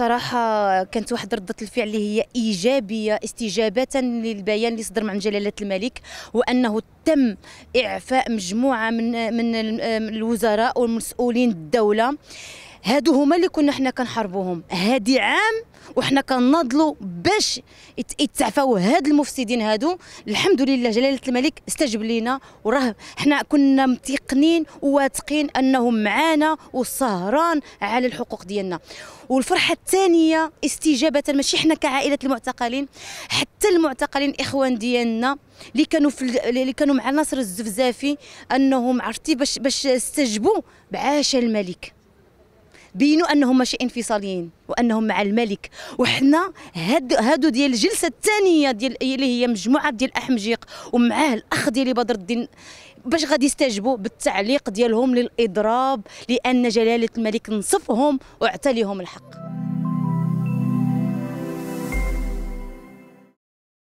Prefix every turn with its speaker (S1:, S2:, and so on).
S1: صراحه كانت واحد رده الفعل اللي هي ايجابيه استجابه للبيان اللي صدر من جلاله الملك وانه تم اعفاء مجموعه من من آه، الوزراء والمسؤولين الدوله هادو هما اللي كنا حنا كنحاربوهم هادي عام وحنا كنناضلوا باش يتعفاو هاد المفسدين هادو الحمد لله جلاله الملك استجب لينا وراه حنا كنا متيقنين وواثقين انهم معانا وسهران على الحقوق ديالنا والفرحه الثانيه استجابه ماشي حنا كعائله المعتقلين حتى المعتقلين الاخوان ديالنا اللي كانوا في اللي كانوا مع ناصر الزفزافي انهم عرفتي باش باش استجبوا بعاش الملك بينوا انهم ماشي انفصاليين وانهم مع الملك وحنا هاد هادو ديال الجلسه الثانيه ديال اللي هي مجموعه ديال احمجيق ومعاه الاخ ديالي بدر الدين باش غادي يستجبوا بالتعليق ديالهم للاضراب لان جلاله الملك نصفهم واعطى لهم الحق